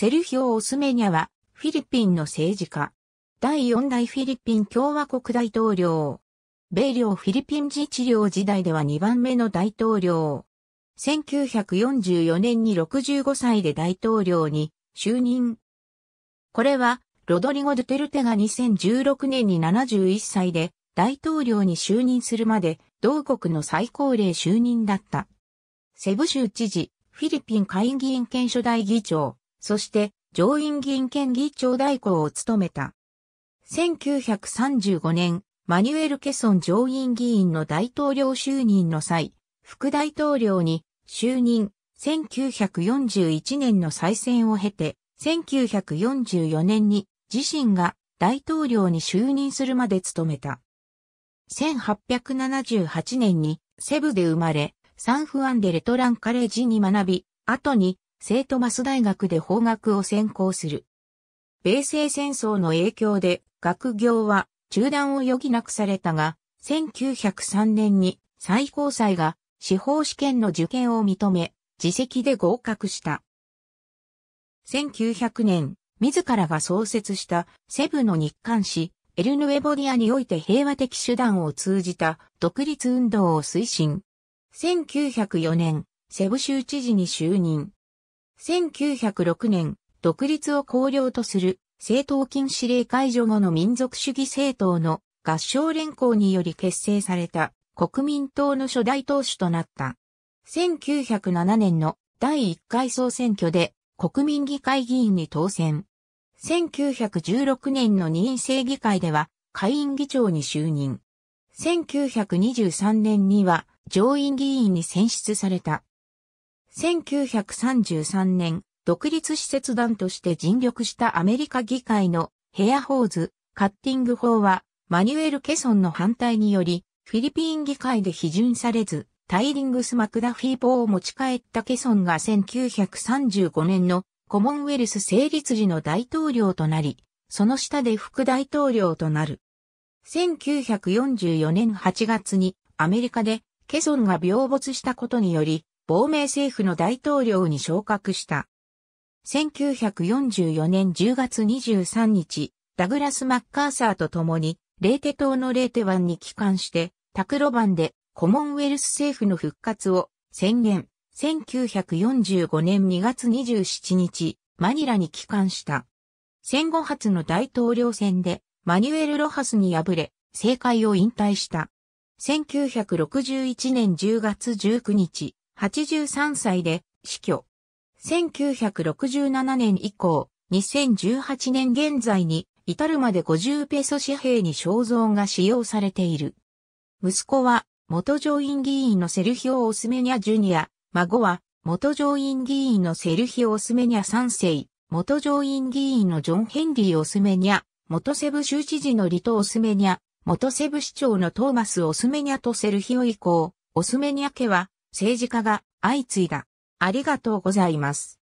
セルヒオ・オスメニャは、フィリピンの政治家。第四代フィリピン共和国大統領。米領フィリピン自治領時代では2番目の大統領。1944年に65歳で大統領に就任。これは、ロドリゴ・ドゥテルテが2016年に71歳で大統領に就任するまで同国の最高齢就任だった。セブ州知事、フィリピン会議員検初代議長、そして上院議員兼議長代行を務めた。1935年、マニュエル・ケソン上院議員の大統領就任の際、副大統領に就任、1941年の再選を経て、1944年に自身が大統領に就任するまで務めた。1878年にセブで生まれ、サンフアンデレトランカレッジに学び、後に聖トマス大学で法学を専攻する。米西戦争の影響で学業は中断を余儀なくされたが、1903年に最高裁が司法試験の受験を認め、自責で合格した。1900年、自らが創設したセブの日刊誌、エルヌエボディアにおいて平和的手段を通じた独立運動を推進。1904年、セブ州知事に就任。1906年、独立を考慮とする政党禁止令解除後の民族主義政党の合唱連行により結成された国民党の初代党首となった。1907年の第1回総選挙で国民議会議員に当選。1916年の任意政議会では下院議長に就任。1923年には上院議員に選出された。1933年、独立施設団として尽力したアメリカ議会のヘアホーズ、カッティング法は、マニュエル・ケソンの反対により、フィリピン議会で批准されず、タイリングス・マクダフィー法を持ち帰ったケソンが1935年のコモンウェルス成立時の大統領となり、その下で副大統領となる。1944年8月にアメリカでケソンが病没したことにより、亡命政府の大統領に昇格した。1944年10月23日、ダグラス・マッカーサーと共に、レーテ島のレーテ湾に帰還して、タクロ湾でコモンウェルス政府の復活を宣言。1945年2月27日、マニラに帰還した。戦後初の大統領選で、マニュエル・ロハスに敗れ、政界を引退した。1961年10月19日、83歳で死去。1967年以降、2018年現在に至るまで50ペソ紙幣に肖像が使用されている。息子は元上院議員のセルヒオ・オスメニャ・ジュニア、孫は元上院議員のセルヒオ・オスメニャ3世、元上院議員のジョン・ヘンリー・オスメニャ、元セブ州知事のリト・オスメニャ、元セブ市長のトーマス・オスメニャとセルヒオ以降、オスメニャ家は政治家が相次いだ。ありがとうございます。